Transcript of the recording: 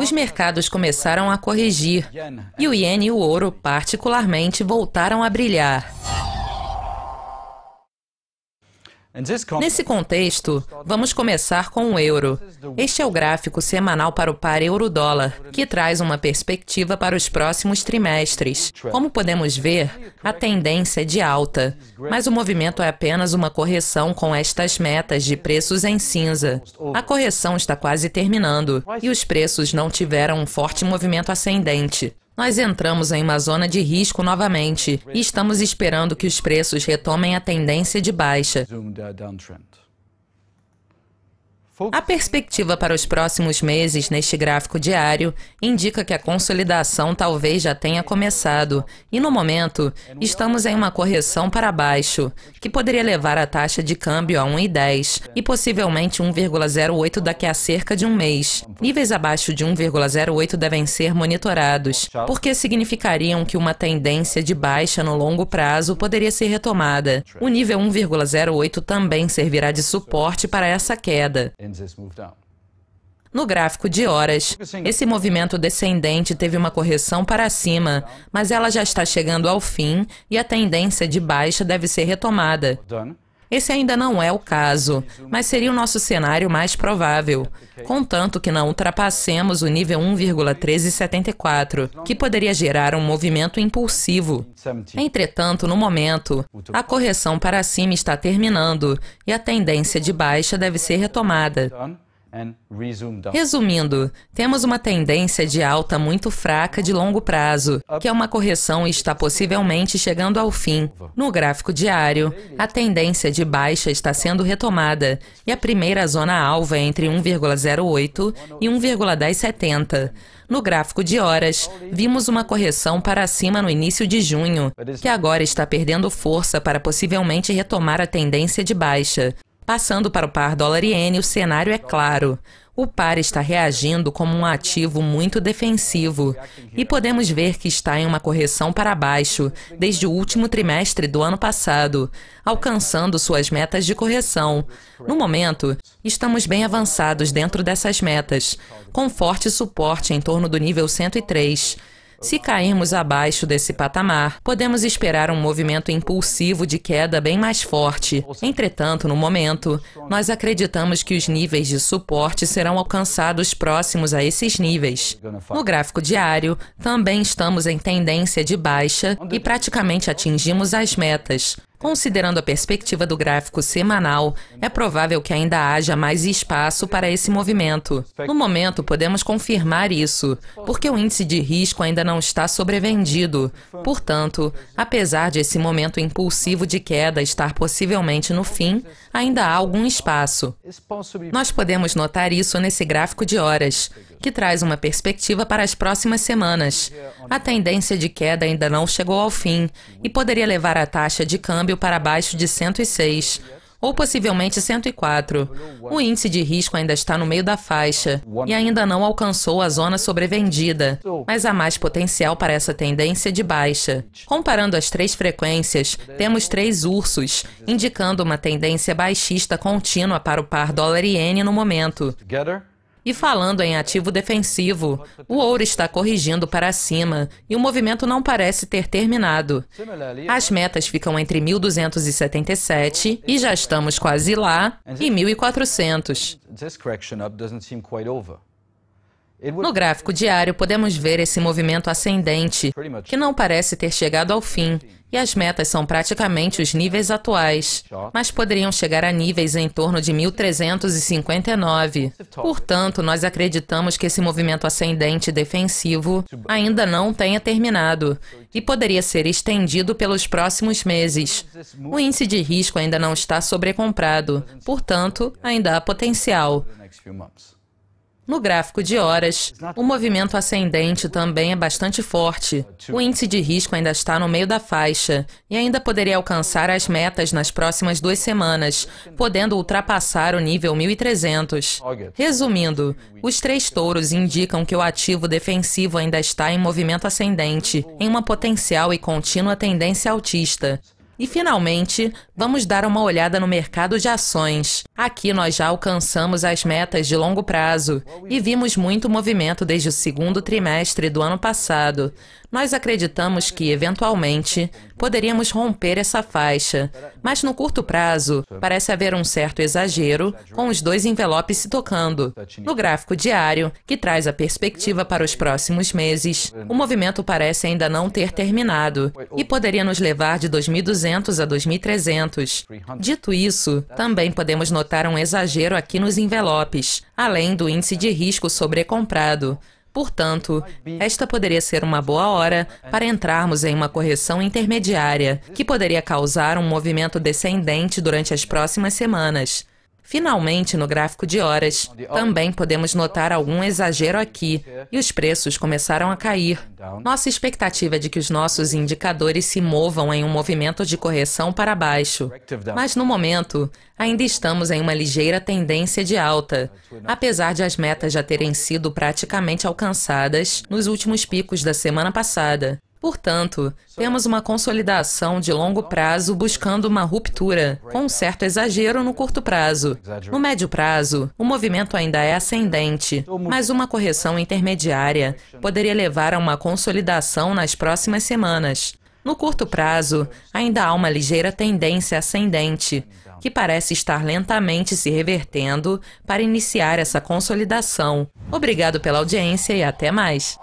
os mercados começaram a corrigir e o iene e o ouro, particularmente, voltaram a brilhar. Nesse contexto, vamos começar com o euro. Este é o gráfico semanal para o par euro-dólar, que traz uma perspectiva para os próximos trimestres. Como podemos ver, a tendência é de alta, mas o movimento é apenas uma correção com estas metas de preços em cinza. A correção está quase terminando e os preços não tiveram um forte movimento ascendente. Nós entramos em uma zona de risco novamente e estamos esperando que os preços retomem a tendência de baixa. A perspectiva para os próximos meses neste gráfico diário indica que a consolidação talvez já tenha começado, e no momento, estamos em uma correção para baixo, que poderia levar a taxa de câmbio a 1,10 e possivelmente 1,08 daqui a cerca de um mês. Níveis abaixo de 1,08 devem ser monitorados, porque significariam que uma tendência de baixa no longo prazo poderia ser retomada. O nível 1,08 também servirá de suporte para essa queda. No gráfico de horas, assim, esse movimento descendente teve uma correção para cima, mas ela já está chegando ao fim e a tendência de baixa deve ser retomada. Esse ainda não é o caso, mas seria o nosso cenário mais provável, contanto que não ultrapassemos o nível 1,1374, que poderia gerar um movimento impulsivo. Entretanto, no momento, a correção para cima está terminando e a tendência de baixa deve ser retomada. Resumindo, temos uma tendência de alta muito fraca de longo prazo, que é uma correção e está possivelmente chegando ao fim. No gráfico diário, a tendência de baixa está sendo retomada e a primeira zona alva é entre 1,08 e 1,1070. No gráfico de horas, vimos uma correção para cima no início de junho, que agora está perdendo força para possivelmente retomar a tendência de baixa. Passando para o par dólar iene, o cenário é claro. O par está reagindo como um ativo muito defensivo e podemos ver que está em uma correção para baixo desde o último trimestre do ano passado, alcançando suas metas de correção. No momento, estamos bem avançados dentro dessas metas, com forte suporte em torno do nível 103. Se cairmos abaixo desse patamar, podemos esperar um movimento impulsivo de queda bem mais forte. Entretanto, no momento, nós acreditamos que os níveis de suporte serão alcançados próximos a esses níveis. No gráfico diário, também estamos em tendência de baixa e praticamente atingimos as metas. Considerando a perspectiva do gráfico semanal, é provável que ainda haja mais espaço para esse movimento. No momento, podemos confirmar isso, porque o índice de risco ainda não está sobrevendido. Portanto, apesar de esse momento impulsivo de queda estar possivelmente no fim, ainda há algum espaço. Nós podemos notar isso nesse gráfico de horas, que traz uma perspectiva para as próximas semanas. A tendência de queda ainda não chegou ao fim e poderia levar a taxa de câmbio câmbio para baixo de 106 ou possivelmente 104. O índice de risco ainda está no meio da faixa e ainda não alcançou a zona sobrevendida, mas há mais potencial para essa tendência de baixa. Comparando as três frequências, temos três ursos, indicando uma tendência baixista contínua para o par dólar iene no momento. E falando em ativo defensivo, o ouro está corrigindo para cima e o movimento não parece ter terminado. As metas ficam entre 1.277 e já estamos quase lá, e 1.400. No gráfico diário, podemos ver esse movimento ascendente, que não parece ter chegado ao fim, e as metas são praticamente os níveis atuais, mas poderiam chegar a níveis em torno de 1.359. Portanto, nós acreditamos que esse movimento ascendente defensivo ainda não tenha terminado e poderia ser estendido pelos próximos meses. O índice de risco ainda não está sobrecomprado, portanto, ainda há potencial. No gráfico de horas, o movimento ascendente também é bastante forte. O índice de risco ainda está no meio da faixa e ainda poderia alcançar as metas nas próximas duas semanas, podendo ultrapassar o nível 1300. Resumindo, os três touros indicam que o ativo defensivo ainda está em movimento ascendente, em uma potencial e contínua tendência altista. E, finalmente, Vamos dar uma olhada no mercado de ações. Aqui nós já alcançamos as metas de longo prazo e vimos muito movimento desde o segundo trimestre do ano passado. Nós acreditamos que, eventualmente, poderíamos romper essa faixa, mas no curto prazo parece haver um certo exagero com os dois envelopes se tocando. No gráfico diário, que traz a perspectiva para os próximos meses, o movimento parece ainda não ter terminado e poderia nos levar de 2.200 a 2.300 Dito isso, também podemos notar um exagero aqui nos envelopes, além do índice de risco sobrecomprado. Portanto, esta poderia ser uma boa hora para entrarmos em uma correção intermediária, que poderia causar um movimento descendente durante as próximas semanas. Finalmente, no gráfico de horas, também podemos notar algum exagero aqui e os preços começaram a cair. Nossa expectativa é de que os nossos indicadores se movam em um movimento de correção para baixo, mas no momento ainda estamos em uma ligeira tendência de alta, apesar de as metas já terem sido praticamente alcançadas nos últimos picos da semana passada. Portanto, temos uma consolidação de longo prazo buscando uma ruptura, com um certo exagero no curto prazo. No médio prazo, o movimento ainda é ascendente, mas uma correção intermediária poderia levar a uma consolidação nas próximas semanas. No curto prazo, ainda há uma ligeira tendência ascendente, que parece estar lentamente se revertendo para iniciar essa consolidação. Obrigado pela audiência e até mais.